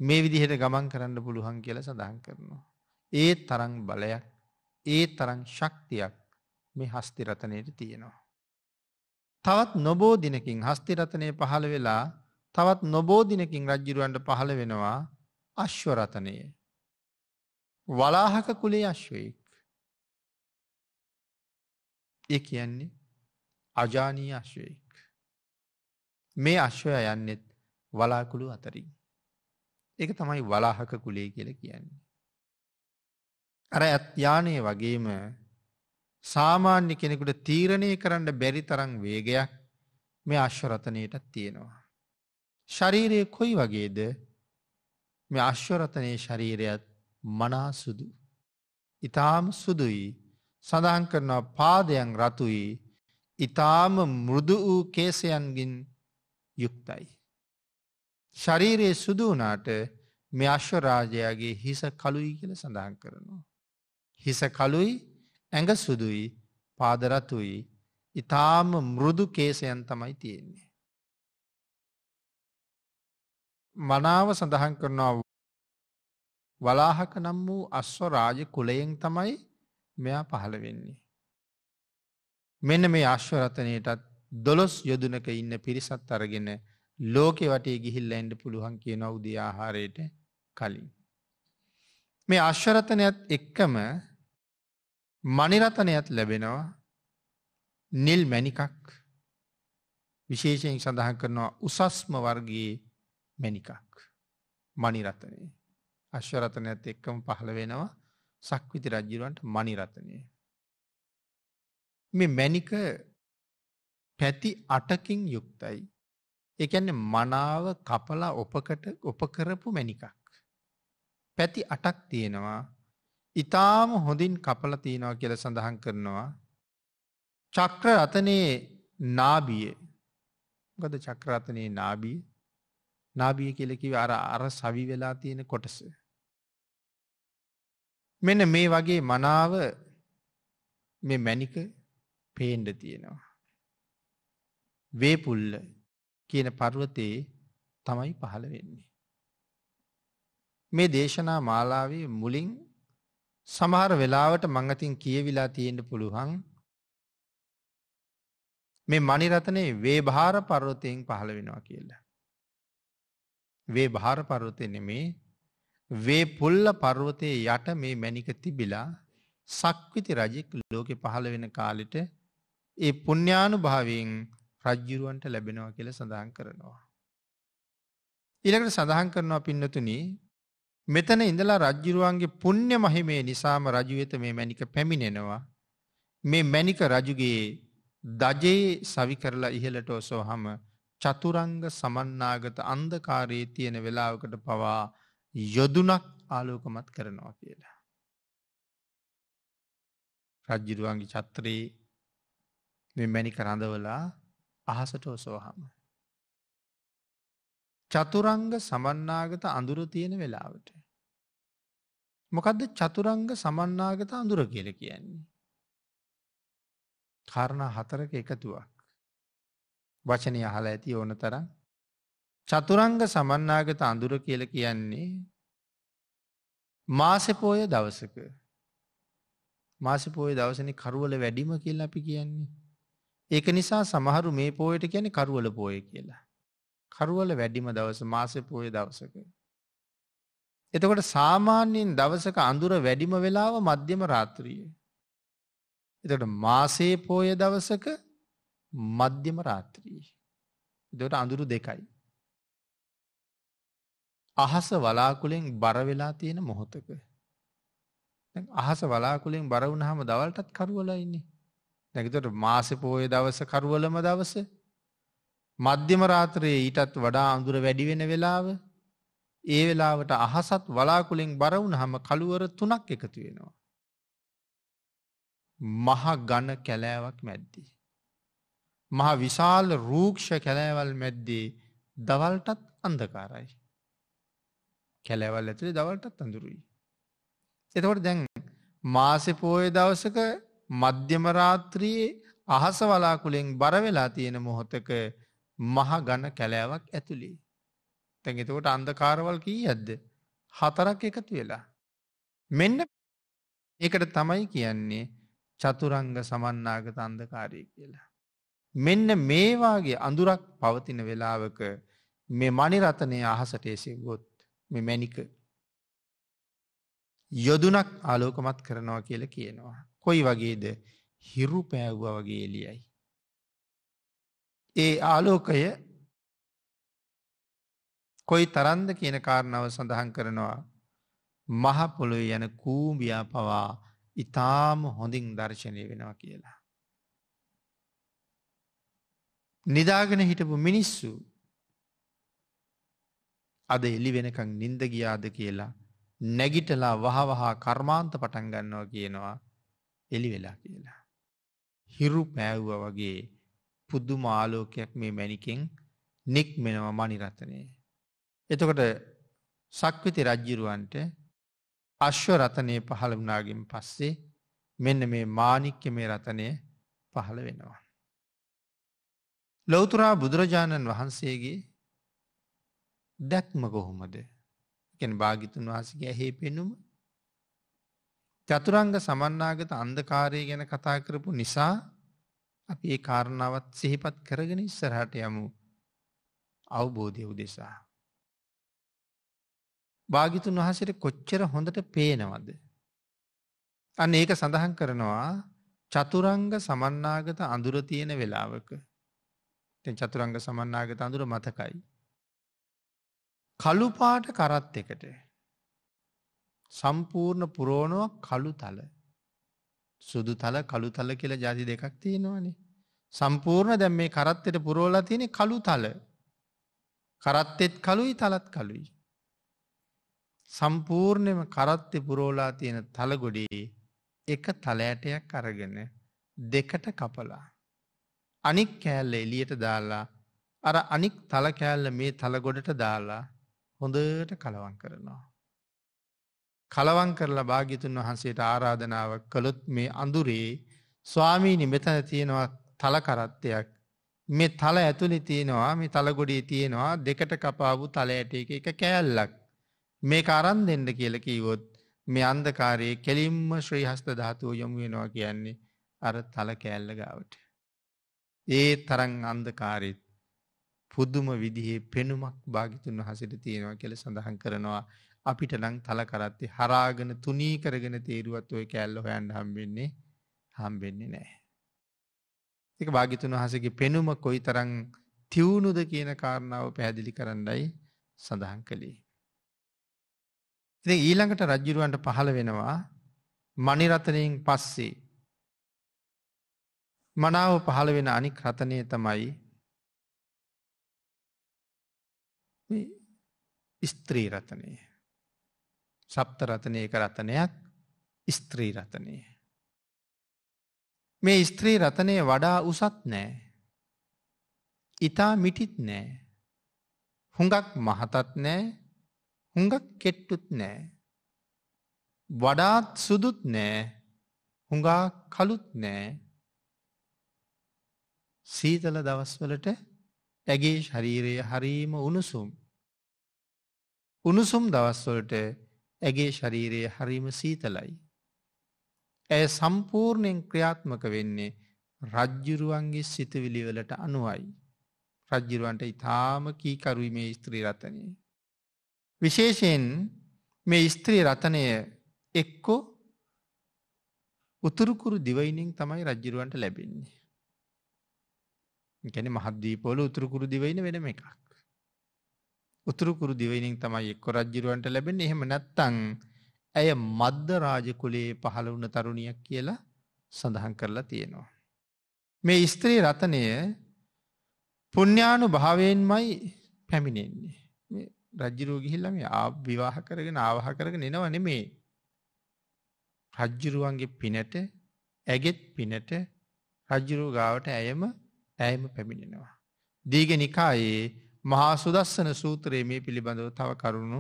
මේ විදිහට ගමන් කරන්න පුළුවන් කියල සඳහන් කරනවා. ඒ තරං බලයක් ඒ තරං ශක්තියක් මේ හස්තිරතනයට තියෙනවා. තවත් නොබෝධිනකින් හස්තිරතනය පහළ වෙලා තවත් නොබෝධිනකින් රජ්ජිරුවන්ට පහළ වෙනවා අශ්වරතනය. වලාහක කුලේ අශ්වයෙක්. ඒ කියන්නේ අජානී අශ්වයෙක්. මේ අශ්වය යන්නෙත් වලාකුළු අතරින්. එක තමයි වලාහක කුලේ කියල කියන්නේ. අර ඇත්යානය වගේම සාමාන්‍ය කෙනෙකුට තීරණය කරන්න බැරි තරං වේගයක් මේ අශ්වරතනයටත් තියෙනවා. ශරීරය කොයි වගේද මේ අශ්වරතනය ශරීරයත් මනා සුදු. ඉතාම සුදුයි සඳහන් කරනවා පාදයන් රතුයි ඉතාම මුරුදු වූ කේසයන්ගින් යුක්තයි. ශරීරයේ සුදු වනාට මේ අශ්වරාජයාගේ හිස කළුයි කියල සඳහන් කරනවා. හිස කළුයි ඇඟ සුදුයි පාදරතුයි ඉතාම මුරුදු කේසයන් තමයි තියෙන්නේ. මනාව සඳහන් කරනවා වලාහක නම් වූ අස්ව රාජ කුලයෙන් තමයි මෙයා පහළ වෙන්නේ. මෙන්න මේ අශ්වරතනයටත් දොළොස් යොදුනක ඉන්න පිරිසත් අරගෙන ලෝකෙ වටේ ගිහිල්ල එන්ඩ පුළුවන් කියන උදේ ආහාරයට කලින්. මේ අශ්වරතනයත් එක්කම මනිරතනයත් ලැබෙනවා නිල් මැනිකක් විශේෂයෙන් සඳහන් කරනවා උසස්ම වර්ගයේ මැනිකක් මනිරතනය අශ්වරතනයත් එක්කම පහළ වෙනවා සක්විති රජ්ජිරුවන්ට මනිරතනය. මේ මැනික පැති 8කින් යුක්තයි. ඒ කියන්නේ මනාව කපලා ඔපකට ඔප කරපු මණිකක්. පැති 8ක් තියෙනවා. ඊටාම හොඳින් කපලා තිනවා කියලා සඳහන් කරනවා. චක්‍ර රතනේ නාභිය. මොකද චක්‍ර රතනේ නාභිය? නාභිය කියලා කිව්වේ අර අර සවි වෙලා තියෙන කොටස. මෙන්න මේ වගේ මනාව මේ මැණික පේන්න තියෙනවා. වේපුල්ල කියන පර්වතයේ තමයි පහළ වෙන්නේ. මේ දේශනා මාලාවේ මුලින් සමහර වෙලාවට මංගතින් කියවිලා තියෙන්ට පුළුවන් මේ මනිරතනේ වේභාර පර්වතයෙන් පහළ වෙනවා කියලා. වේ භාර පර්වතය නෙමේ වේ පුල්ල පර්වතය යට මේ මැනික තිබිලා සක්විති රජෙක් ලෝකෙ පහළ වෙන කාලෙට ඒ පුුණ්ඥානු භාවයෙන් රජ්ජුරුවන්ට ලැබෙනවා කියල සඳහන් කරනවා. ඉළකට සඳහන් කරනවා පින්නතුනි මෙතන ඉඳලා රජ්ජුරුවන්ගේ පුුණ්්‍ය මහිමේ නිසාම රජුවත මේ මැනික පැමිණෙනවා මේ මැනික රජුගේ දජයේ සවි කරලා ඉහලට ඔසෝ හම චතුරංග සමන්නාගත අන්දකාරයේ තියෙන වෙලාවකට පවා යොදුනක් ආලෝකමත් කරනවා කියලා. රජ්ජිරුවන්ගේ චත්‍රයේ මෙමැනි කරඳවලා අහසට ඔසෝහම. චතුරංග සමන්නාගත අඳුර තියෙන වෙලාවට. මොකදද චතුරංග සමන්නාගත අඳුර කියල කියන්නේ. කරණ හතරක එකතුවක්. වචනය අහලා ඇති ඕන තරම් චතුරංග සමන්නාගත අඳුර කියල කියන්නේ මාසපෝය දවසක මාසපෝය දවසනි කරුවල වැඩිම කියල් අපි කියන්නේ. ඒක නිසා සමහරු මේ පෝයට කියන්නේ කරුවල පෝය කියලා. කරුවල වැඩිම දවස මාසෙ පෝය දවසක. එතකොට සාමාන්‍යයෙන් දවසක අඳුර වැඩිම වෙලාව මධ්‍යම රාත්‍රිය. එතට මාසේ පෝය දවසක මධ්‍යම රාත්‍රී. දොට අඳුරු දෙකයි. අහස වලාකුලෙන් බරවෙලා තියෙන මොහොතක. අහස වලාකුලෙන් බරවුණහම දවල්ටත් කරුවලයින්නේ. නැගතට මාසපෝය දවස කරුවලම දවස මධ්‍යම රාත්‍රයේ ඊටත් වඩා අඳුර වැඩිවෙන වෙලාව ඒ වෙලාවට අහසත් වලාකුලින් බරවුණ හම කළුවර තුනක් එකතු වෙනවා. මහ ගණ කැලෑවක් මැද්දී. මහ විශාල රූක්ෂ කැලෑවල් මැද්දේ දවල්ටත් අන්දකාරයි. කැලෑවල් ඇතුළේ දවල්ටත් අඳුරුයි. එතකොට දැන් මාසෙ පෝය දවසක මධ්‍යමරාත්‍රයේ අහස වලාකුලෙන් බරවෙලා තියෙන මොහොතක මහ ගණ කැලෑවක් ඇතුළි. තැන් එතකොට අන්දකාරවල් කී ඇද්ද. හතරක් එකතු වෙලා. මෙන්න ඒකට තමයි කියන්නේ චතුරංග සමන්නාගත අන්දකාරය කියලා. මෙන්න මේවාගේ අඳුරක් පවතින වෙලාවක මේ මනිරතනය අහසට එසේ ගොත් මෙ මැනික. යොදුනක් ආලෝකමත් කරනවා කියල කියනවා. කොයි වගේද හිරු පෑව්වා වගේ එලියයි. ඒ ආලෝකය කොයි තරන්ද කියන කාරණාව සඳහන් කරනවා මහපොළොව යන කූම්බියා පවා ඉතාම හොඳින් දර්ශනය වෙනවා කියලා. නිදාගෙන හිටපු මිනිස්සු අද එලි වෙනකං නින්ද ගියාද කියලා නැගිටලා වහවහා කර්මාන්ත පටන් ගන්නවා කියනවා එලි වෙලා කියලා. හිරු පෑව්වා වගේ පුද්දු මාලෝකයක් මේ මැනිකෙන් නෙක් මෙනවා මනිරතනය. එතකොට සක්විති රජ්ජිරුවන්ට අශ්ව රතනය පහළ වනාගෙන් පස්සේ මෙන්න මේ මානික්්‍ය මේ රතනය පහළ වෙනවා. ලොවතුරා බුදුරජාණන් වහන්සේගේ දැක්ම කොහොමද ගැන භාගිතුන් වහසගේ ඇහේ පෙනුම චතුරංග සමන්නාගත අන්දකාරය ගැන කතා කරපු නිසා අපි ඒ කාරණාවත් සිහිපත් කරගෙන ඉස්සරහට යමු අවබෝධය උදෙසා. භාගිතුන් වහසට කොච්චර හොඳට පේනවද. අන්න ඒක සඳහන් කරනවා චතුරංග සමන්නාගත අඳුර තියෙන වෙලාවක. තැන් චතුරංග සමන්නාගත අඳුර මතකයි. කළුපාට කරත් එකට සම්පූර්ණ පුරෝණුවක් කළු තල. සුදු තල කළු තල කියලා ජාති දෙකක් තියෙනවානේ. සම්පූර්ණ දැම් මේ කරත්තයට පුරෝලා තියෙන කළු තල. කරත්තෙත් කළුයි තලත් කළුයි. සම්පූර්ණයම කරත්තෙ පුරෝලා තියෙන තලගොඩේ එක තලෑටයක් අරගෙන දෙකට කපලා. අනික් කෑල්ල එලියට දාලා අර අනික් තල කෑල්ල මේ තලගොඩට දාලා හොඳට කලවන් කරනවා. කලවන් කරලා භාගිතුන් වහන්සේට ආරාධනාව කළොත් මේ අඳුරේ ස්වාමීනි මෙතන තියෙනවා තලකරත්තයක් මේ තල ඇතුළි තියෙනවා මේ තලගොඩේ තියෙනවා දෙකට කපාපු තල ඇට එක එක කෑල්ලක් මේ අරන් දෙන්න කියල කීවොත් මේ අන්දකාරයේ කෙලින්ම ශ්‍රීහස්ත ධාතුව යොමු වෙනවා කියන්නේ අර තල කෑල්ල ගාවට. ඒ තරන් අන්දකාරෙත් පුදුම විදිහේ පෙනුමක් භාගිතුන් වහසට තියෙනවා කෙළ සඳහන් කරනවා අපිට නම් තල කරත්තේ හරාගෙන තුනී කරගෙන තේරුවත් ඔය කෑල්ල හොයන්න හම්බෙන්නේ හම්බෙන්නේ නෑ. එක භාගිතුන් වහසගේ පෙනුම කොයි තරං තිවුණුද කියන කාරණාව පැහැදිලි කරන්නයි සඳහන් කළේ. ඉතින් ඊළඟට රජ්ජුරුවන්ට පහළ වෙනවා මනිරතනයෙන් පස්සේ මනාව පහළ වෙන අනික් රතනය තමයි ස්ත්‍රී රතනය. සප්තරතනයක රතනයක් ස්ත්‍රී රතනය. මේ ස්ත්‍රී රතනය වඩා උසත් නෑ. ඉතා මිටිත් නෑ. හුඟක් මහතත් නෑ හුඟක් කෙට්ටුත් නෑ. වඩාත් සුදුත් නෑ හුඟා කළුත් නෑ සීතල දවස්වලට ඇගේ ශරීරය හරීම උණුසුම්. උණුසුම් දවස්වලට ඇගේ ශරීරයේ හරිම සීතලයි. ඇය සම්පූර්ණයෙන් ක්‍රියාත්මක වෙන්නේ රජ්ජුරුවන්ගේ සිතවිලිවලට අනුවයි. රජ්ජුරුවන්ට ඉතාම කීකරුයි මේ ස්ත්‍රී රතනය. විශේෂයෙන් මේ ස්ත්‍රී රතනය එක්කෝ උතුරුකුරු දිවයිනින් තමයි රජ්ජුරුවන්ට ලැබෙන්නේ. ගැන මහද්දී පොල උතුරුකුරු දිවයින වෙනම එකක්. උතුරු කුරු දිවයිනෙන් තමයි එක්ක රජ්ජිරුවන්ට ලැබෙන්නේ. එහෙම නැත්නම් ඇය මද්ද රාජ කුලයේ පහළ වුණ තරුණියක් කියලා සඳහන් කරලා තියෙනවා. මේ ස්ත්‍රී රතනය පුණ්‍යානු භාවයෙන්මයි පැමිණෙන්නේ. රජ්ජිරුව ගිහිල්ලා මේ විවාහ කරගෙන ආවාහ කරගෙන එනව නෙමේ. රජ්ජිරුවන්ගේ පිනට ඇගෙත් පිනට රජ්ජිරුව ගාවට ඇයම ඇයම පැමිණෙනවා. දීඝ නිකායේ මහා සුදස්සන සූත්‍රයේ මේ පිළිබඳව තව කරුණු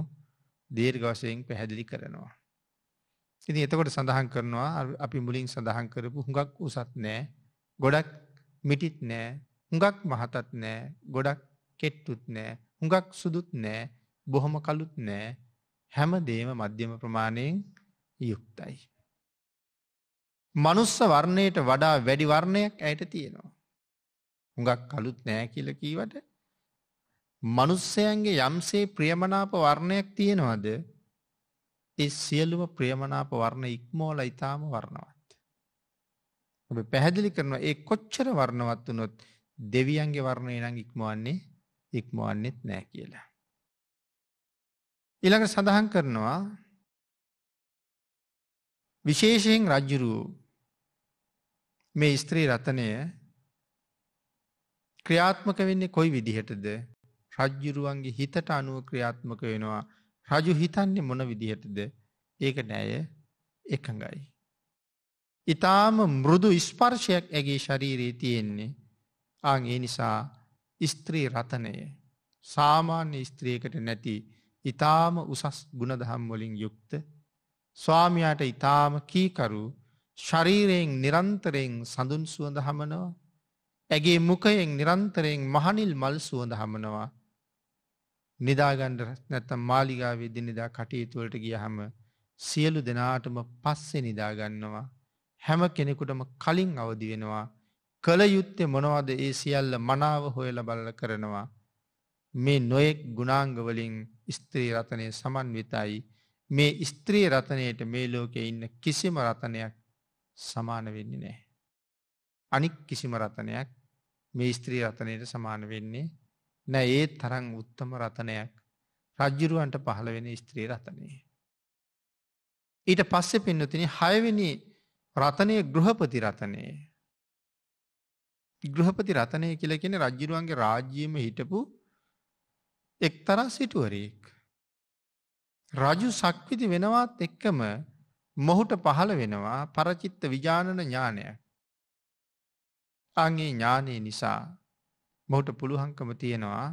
දීර්ගවසයෙන් පැහැදිලි කරනවා. ඉතින් එතකොට සඳහන් කරනවා අපි මුලින් සඳහන් කරපු හුඟක් උසත් නෑ ගොඩක් මිටිත් නෑ හුඟක් මහතත් නෑ ගොඩක් කෙට්ටුත් නෑ හුඟක් සුදුත් නෑ බොහොම කලුත් නෑ හැම දේම මධ්‍යම ප්‍රමාණයෙන් යුක්තයි. මනුස්ස වර්ණයට වඩා වැඩි වර්ණයක් ඇයට තියෙනවා. හුඟක් කලුත් නෑ කියල කීවට මනුස්සයන්ගේ යම්සේ ප්‍රියමනාප වර්ණයක් තියෙනවද ඒ සියලුම ප්‍රියමනාප වර්ණ ඉක්මෝල ඉතාම වර්ණවත්. ඔබ පැහැදිලි කරනවා ඒ කොච්චර වර්ණවත් වනොත් දෙවියන්ගේ වර්ණය නම් ඉක්මවන්නේ ඉක්මවන්නෙත් නෑ කියලා. ඉළඟ සඳහන් කරනවා විශේෂයෙන් රජ්ජුරූ මේ ස්ත්‍රී රතනය ක්‍රියාත්මක වෙන්නේ කොයි විදිහටද රජ්ජුරුවන්ගේ හිතට අනුව ක්‍රියාත්මක වෙනවා රජු හිතන්නේ මොන විදිහටද ඒක නෑය එකඟයි. ඉතාම මුරුදු ඉස්පර්ශයක් ඇගේ ශරීරයේ තියෙන්නේ ආං ඒ නිසා ස්ත්‍රී රතනය සාමාන්‍ය ස්ත්‍රියකට නැති ඉතාම උසස් ගුණදහම් වලින් යුක්ත ස්වාමයාට ඉතාම කීකරු ශරීරයෙන් නිරන්තරයෙන් සඳුන් සුවඳ හමනවා ඇගේ මුකයෙන් නිරන්තරයෙන් මහනිල් මල් සුවඳ හමනවා නිදාගණ්ඩ නැත්තම් මාලිගාවේ දෙනිදා කටයුතුවලට ගියහම සියලු දෙනාටම පස්සේ නිදාගන්නවා හැම කෙනෙකුටම කලින් අවදි වෙනවා කළ යුත්තේ මොනවද ඒ සියල්ල මනාව හොයල බල්ල කරනවා මේ නොයෙක් ගුණාංගවලින් ස්ත්‍රී රතනය සමන්විතයි මේ ස්ත්‍රී රතනයට මේ ලෝකෙ ඉන්න කිසිම රතනයක් සමාන වෙන්නේ නෑ. අනික් කිසිම රතනයක් මේ ස්ත්‍රී රතනයට සමාන වෙන්නේ නෑ ඒ තරං උත්තම රතනයක් රජ්ජුරුවන්ට පහළ වෙන ස්ත්‍රී රතනය. ඊට පස්සෙ පෙන්නතින හයවෙනි රතනය ගෘහපති රතනය. ගෘහපති රතනය කියලකෙන රජ්ජිරුවන්ගේ රාජ්‍යීම හිටපු එක්තර සිටුවරයෙක්. රජු සක්විති වෙනවාත් එක්කම මොහුට පහළ වෙනවා පරචිත්ත විජානන ඥානයක්. අගේ ඥානය නිසා මොහුට පුළුහංකම තියෙනවා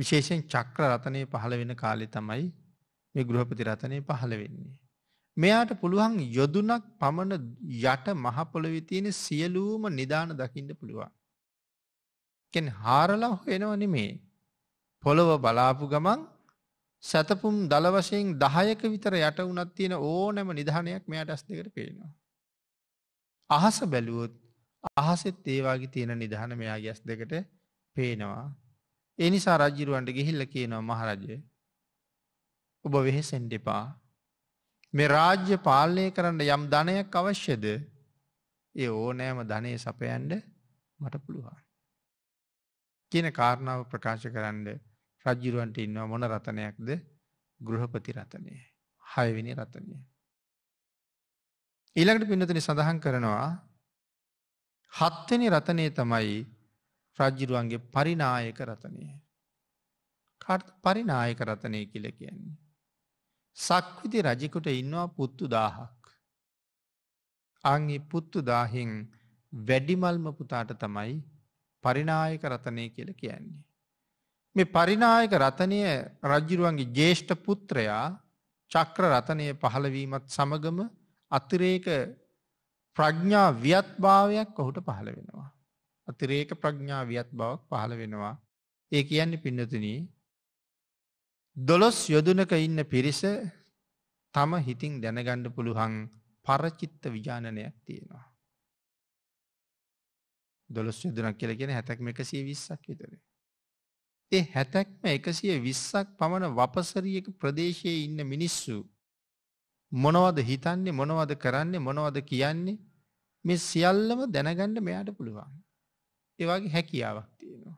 විශේෂෙන් චක්‍ර රතනය පහළ වෙන කාලෙ තමයි මේ ගෘහපති රතනය පහළ වෙන්නේ. මෙයාට පුළුවන් යොදුනක් පමණ යට මහපොළවිතියෙන සියලූම නිධාන දකිින්ට පුළුවන්. කෙන් හාරලා හොයෙනව නෙමේ පොළොව බලාපු ගමන් සැතපුම් දලවශයෙන් දහයක විතර යට වනත් තියෙන ඕනෑම නිධානයක් මෙයාට ඇස් දෙකට පේනවා. අහස බැලුවොත් අහසෙත් ඒවාගේ තියෙන නිධාන මෙයා ගැස් දෙකට පේනවා. එනිසා රජ්ජිරුවන්ට ගිහිල්ල කියනවා මහරජය. ඔබ වෙහෙසෙන්ට එපා. මේ රාජ්‍ය පාලනය කරන්න යම් ධනයක් අවශ්‍යද ඒ ඕනෑම ධනය සපයන්ඩ මට පුළුවන්. කියන කාරණාව ප්‍රකාශ කරන්න රජ්ජිරුවන්ට ඉන්නවා මොන රතනයක්ද ගෘහපති රතනය හයවිනි රතනය. ඊළඟට පින්නතන සඳහන් කරනවා හත්වනි රතනය තමයි රජ්ජිරුවන්ගේ පරිනායක රතනය. පරිනායක රතනය කියල කියන්නේ. සක්විති රජකුට ඉන්නවා පුත්තු දාහක්. අංගේ පුත්තු දාහින් වැඩිමල්ම පුතාට තමයි පරිනායක රතනය කියල කියන්නේ. මේ පරිනායක රතනය රජ්ජිරුවන්ගේ ජේෂ්ඨ පුත්‍රයා චක්‍ර රතනය පහළවීමත් සමගම අතිරේක ප්‍රඥා ව්‍යත්භාවයක් ඔහුට පහළ වෙනවා. අතිරේක ප්‍රඥා වියත් බවක් පහළ වෙනවා. ඒ කියන්නේ පින්නතුනී දොළොස් යොදුනක ඉන්න පිරිස තම හිතින් දැනගණ්ඩ පුළුහන් පරචිත්ත විජානනයක් තියෙනවා. දොළොස් යොදුනක් කියල කියෙන හැතැක්ම එකසිය විස්සක් විතරේ. ඒ හැතැක්ම එකසිය විස්සක් පමණ වපසරියක ප්‍රදේශයේ ඉන්න මිනිස්සු මොනවද හිතන්නේ මොනවද කරන්නේ මොනවද කියන්නේ මේ සියල්ලම දැනගණ්ඩ මෙයාට පුළුවන්. ඒවාගේ හැකියාවක් තියෙනවා.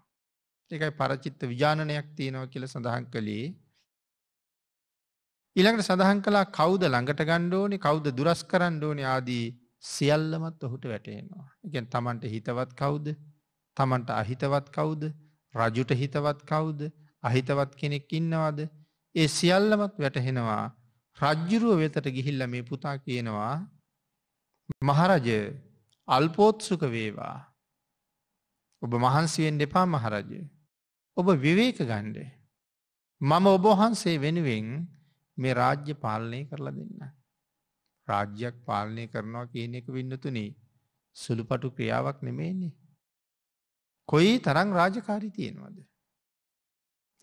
එකයි පරචිත්ත විජානනයක් තියෙනව කියල සඳහන් කළේ. ඉළඟට සඳහන් කලා කෞද ළඟට ගණ්ඩෝනි කෞද දුරස් කරන්න ඕනි ආදී සියල්ලමත් ඔහුට වැටේනවා. එකෙන් තමන්ට හිතවත් කවුද තමන්ට අහිතවත් කවුද රජුට හිතවත් කවුද අහිතවත් කෙනෙක් ඉන්නවාද ඒ සියල්ලමත් වැටහෙනවා රජ්ජුරුව වෙතට ගිහිල්ල මේ පුතා කියනවා මහරජ අල්පෝත්සුක වේවා ඔබ මහන්සියෙන් දෙපා මහරජය ඔබ විවේක ගණ්ඩේ මම ඔබහන්සේ වෙනුවෙන් මේ රාජ්‍ය පාලනය කරලා දෙන්න. රාජ්‍යයක් පාලනය කරනවා කියන එක වින්නතුනේ සුළුපටු ක්‍රියාවක් නෙමේනේ. කොයි තරං රාජකාරි තියෙනවද.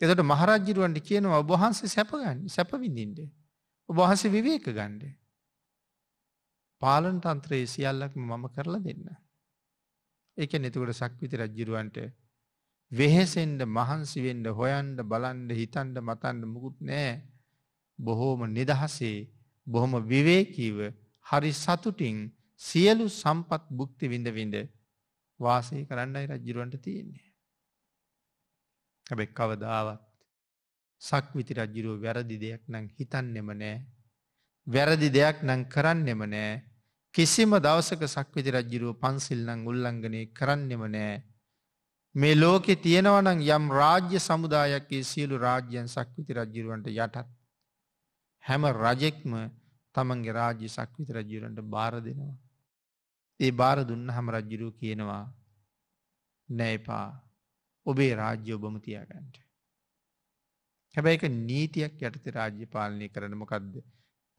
එතට මහරජ්ජිරුවන්ට කියනවා ඔබහන්සේ සැපගන්න සැපවිඳින්ට. ඔබහන්සේ විවේක ගණ්ඩේ. පාලන තන්ත්‍රයේ සියල්ලක් මම කරලා දෙන්න. එක නෙතුකට සක්විති රජ්ජිරුවන්ට වෙහෙසෙන්ඩ මහන්සිවෙන්ඩ හොයන්ඩ බලන්ඩ හිතන්ඩ මතන්ඩ මුකුත් නෑ බොහෝම නිදහසේ බොහොම විවේකීව හරි සතුටින් සියලු සම්පත් බුක්ති විඳවිඳ වාසය කරන්නයි රජ්ජිරුවන්ට තියෙන්නේ. හැබැක් කවදාවත් සක්විති රජ්ජිරුව වැරදි දෙයක් නං හිතන්නෙම නෑ වැරදි දෙයක් නං කරන්නෙම නෑ කිසිම දවසක සක්විති රජ්ජිරුව පන්සිල්නං උල්ලංගනය කරන්නෙම නෑ. මේ ලෝකෙ තියෙනවනං යම් රාජ්‍ය සමුදායක්ගේ සියලු රාජ්‍යයන් සක්විති රජ්ජිරුවන්ට යටත්. හැම රජෙක්ම තමන්ගේ රාජ්‍ය සක්විත රජ්ජිරන්ට බාර දෙනවා. ඒ බාර දුන්න හම රජ්ජිරූ කියනවා නෑපා ඔබේ රාජ්‍ය ඔබම තියාගන්ට. හැබැයි එක නීතියක් යටති රාජ්‍ය පාලනය කරනමකක්ද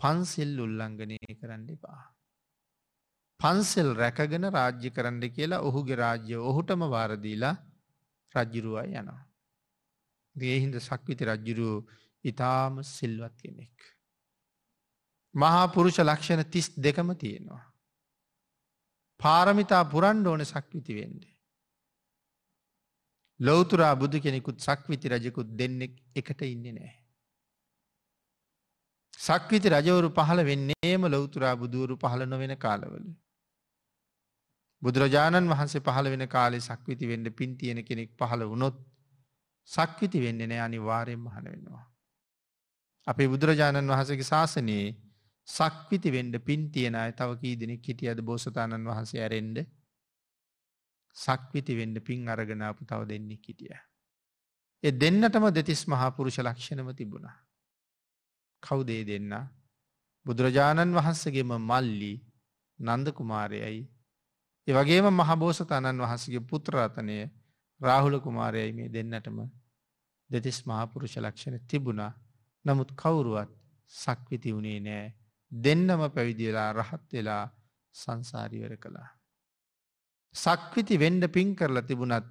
පන්සිල් උල්ලංගනය කරන්න එපා. පන්සෙල් රැකගෙන රාජ්‍ය කරන්න කියලා ඔහුගේ රාජ්‍ය ඔහුටම වාරදීලා රජ්ජුරුවා යනවා. දේහින්ද සක්විති රජ්ජුරු ඉතාම සිල්වත් කෙනෙක්. මහාපුරුෂ ලක්ෂණ තිස් දෙකම තියෙනවා. පාරමිතා පුරන්ඩ ඕන සක්විති වෙන්ඩේ. ලෝතුරා බුදු කෙනෙකුත් සක්විති රජකුත් දෙන්නෙක් එකට ඉන්න නෑ. සක්විති රජවරු පහළ වෙන්නේම ලොවතුරා බුදුවරු පහළ නොවෙන කාලවලු. බුදුරජාණන් වහන්සේ පහළ වෙන කාලේ සක්විති වෙන්න පින් තියෙන කෙනෙක් පහළ වුණොත් සක්විති වෙන්න නෑ අනිවාරයෙන් මහන වෙනවා. අපේ බුදුරජාණන් වහසගේ ශාසනයේ සක්විති වෙන්ඩ පින් තියෙන අය තව කී දෙනෙක් හිටියද බෝසතාණන් වහන්සේ ඇරෙන්ඩ සක්විති වෙන්ඩ පින් අරගෙනාපු තව දෙන්නෙක් හිටිය. එ දෙන්නටම දෙතිස් මහාපුරුෂ ලක්ෂණම තිබුණා. කවුදේ දෙන්න බුදුරජාණන් වහන්සගේම මල්ලි නන්දකුමාරයයි ඒ වගේම මහබෝසතාණන් වහන්සගේ පුත්‍රාතනය රාහුල කුමාරයයි මේ දෙන්නටම දෙතිස් මහාපුරුෂ ලක්ෂණ තිබුණා නමුත් කවුරුවත් සක්විති වුණේ නෑ දෙන්නම පැවිදිලා රහත් වෙලා සංසාරිවර කළා. සක්විති වෙන්ඩ පින් කරලා තිබුණත්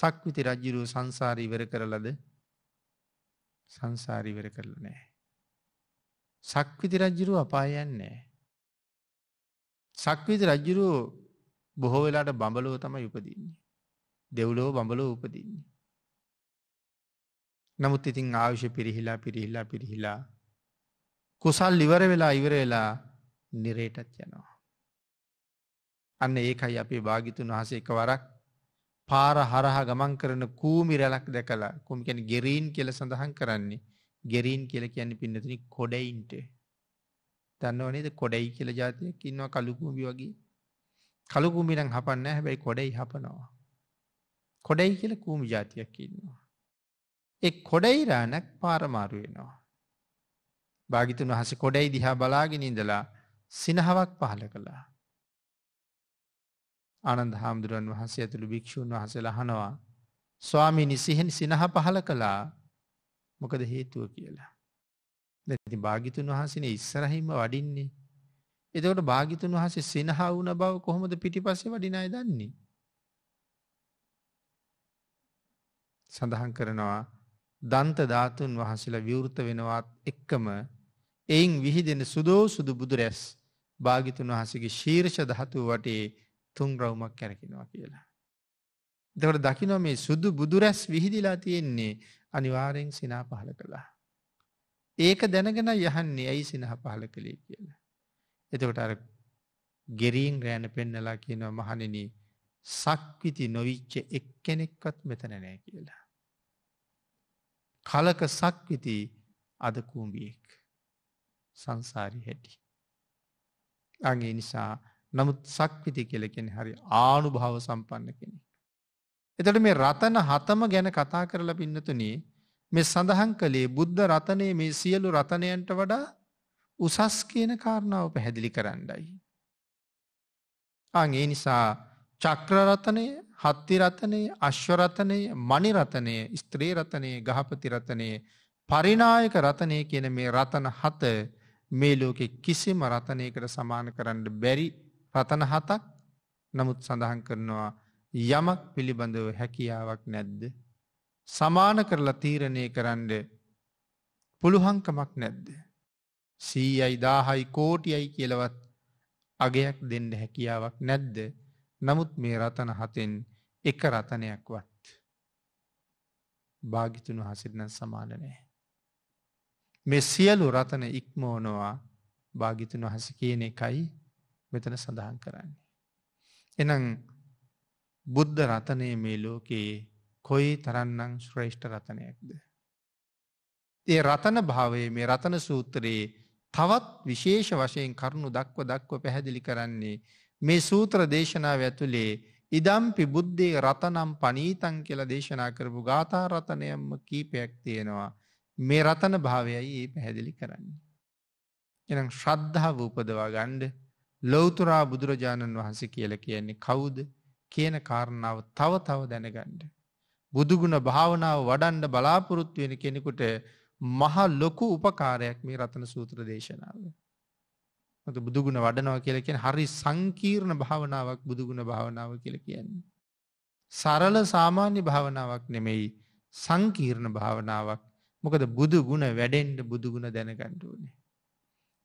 සක්විති රජ්ජිරූ සංසාරීවර කරලද සංසාරිවර කරල නෑ. සක්විති රජ්ජිරු අපායන්නේ. සක්විති රජ්ජිරූ බොහෝ වෙලාට බඹලෝ තමයි උපදින්නේ. දෙව්ලෝ බඹලෝ උපදින්නේ. නමුත් ඉතින් ආවිෂ පිරිහිලා පිරිහිලා පිරිහිලා. කුසල් ඉවර වෙලා ඉවර වෙලා නිරේටත් යනවා. අන්න ඒකයි අපේ භාගිතුන් වහස එක වරක් පාර හරහා ගමන් කරන කූමි රැලක් දැකලා කුමිකැන ගෙරීන් කියල සඳහන් කරන්නේ ගෙරීන් කියල කියන්න පින්නතින කොඩයින්ට දන්නවනේද කොඩයි කියල ජාතියක් ඉන්නවා කළුකූමි වගේ කළුකුමිරන් හපන්න හැබැයි කොඩයි හපනවා. කොඩයි කියල කූමි ජාතියක් ඉන්නවා. එ කොඩයිරානැක් පාරමාරුවෙනවා. භාගිතුන් වහස කොඩයි දිහා බලාගෙන ඉඳලා සිනහවක් පහල කළා. ආනන්ද හාමුදුරුවන් වහන්සේ ඇතුළු භික්‍ෂූන් වහස ලහනවා ස්වාමී නිසිහෙන් සිනහ පහල කළා මොකද හේතුව කියලා. දැති භාගිතුන් වහසන ඉස්සරහිම වඩින්නේ එතකොට භාගිතුන් වහසේ සෙනහා වුණ බව කොහොමද පිටිපස්සේ වඩිනාය දන්නේ. සඳහන් කරනවා දන්ත ධාතුන් වහසලා විවෘත වෙනවත් එක්කම එයින් විහිදෙන සුදෝ සුදු බුදුරැස් භාගිතුන් වහසගේ ශීර්ෂ දහතුව වටේ තුන් රවුමක් කැරකිනවා කියලා. දවට දකිනො මේ සුදු බුදුරැස් විහිදිලා තියෙන්නේ අනිවාරෙන් සිනා පහල කළා. ඒක දැනගෙන යහන්නේ ඇයි සිනහ පහල කළේ කියලා. එතකොට අර ගෙරීන් රෑන පෙන්නලා කියනවා මහණෙනි සක්විති නොවිච්ච එක් කෙනෙක්වත් මෙතන නෑ කියලා. කලක සක්විති අද කූම්බියෙක් සංසාරි හැටි. අගේ නිසා නමුත් සක්විති කෙලකෙන හරි ආනු භාව සම්පන්න කෙනෙක්. එතට මේ රතන හතම ගැන කතා කරලා පින්නතුනේ මේ සඳහන් කළේ බුද්ධ රතනය මේ සියලු රතනයන්ට වඩා උසස් කියන කාරණාව පැහැදිලි කරන්නයි. අං ඒ නිසා චක්‍රරතනය හත්තිරතනය අශ්වරතනය මනිරතනය ස්ත්‍රීරතනය ගහපතිරතනය පරිනායක රතනය කියන මේ රතන හත මේ ලෝකෙ කිසිම රතනයකට සමාන කරන්න බැරි රතන හතක් නමුත් සඳහන් කරනවා යමක් පිළිබඳව හැකියාවක් නැද්ද. සමාන කරලා තීරණය කරන්න පුළුහංකමක් නැද්දේ. සීයයි දාහයි කෝටියයි කියලවත් අගයක් දෙන්න හැකියාවක් නැද්ද නමුත් මේ රතන හතෙන් එක රතනයක් වත් භාගිතුනු හසිරන සමාන නෑ. මේ සියලු රතන ඉක්මෝනවා භාගිතුනු හස කියන එකයි මෙතන සඳහන් කරන්නේ. එනම් බුද්ධ රතනය මේ ලෝකයේ කොයි තරන්නං ශ්‍රේෂ්ඨ රතනයක්ද. ඒ රතන භාවේ මේ රතන සූත්‍රයේ තවත් විශේෂ වශයෙන් කරුණු දක්ව දක්ව පැහැදිලි කරන්නේ මේ සූත්‍ර දේශනාව ඇතුළේ ඉදම්පි බුද්ධේ රතනම් පනීතං කියලා දේශනා කරපු ගාථා රතනයම්ම කීපයක් තියෙනවා. මේ රතන භාවයයි ඒ පැහැදිලි කරන්නේ. එනම් ශ්‍රද්ධාව උපදවා ගණ්ඩ ලොවතුරා බුදුරජාණන් වහන්සේ කියල කියන්නේ කවුද කියන කාරණාව තව තව දැනගණ්ඩ. බුදුගුණ භාවනාව වඩන්ඩ බලාපොරොත්තු වෙන කෙනෙකුට මහා ලොකු උපකාරයක් මේ රතන සූත්‍ර දේශනාව. බුදුගුණ වඩනවා කියල කියෙන හරි සංකීර්ණ භාවනාවක් බුදුගුණ භාවනාව කියල කියන්නේ. සරල සාමාන්‍ය භාවනාවක් නෙමෙයි සංකීර්ණ භාවනාවක් මොකද බුදුගුණ වැඩෙන්ට බුදුගුණ දැනගණ්ඩ ඕනේ.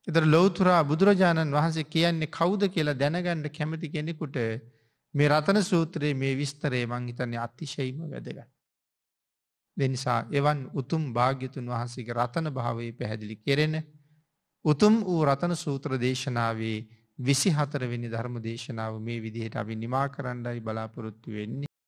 එතර ලෝතුරා බුදුරජාණන් වහන්සේ කියන්නේ කෞුද කියලා දැනගණ්ඩ කැමති කෙනෙකුට මේ රතන සූත්‍රයේ මේ විස්තරේ මංහිතන්නේ අතිශයීම වැදගත්. දෙනිසා එවන් උතුම් භාග්‍යතුන් වහන්සේගේ රතන භාවයේ පැහැදිලි කෙරෙන උතුම් වූ රතන සූත්‍ර දේශනාවේ විසි හතරවෙනි ධර්ම දේශනාව මේ විදිහට අපි නිමා කරණ්ඩයි බලාපොරොත්තු වෙන්නේ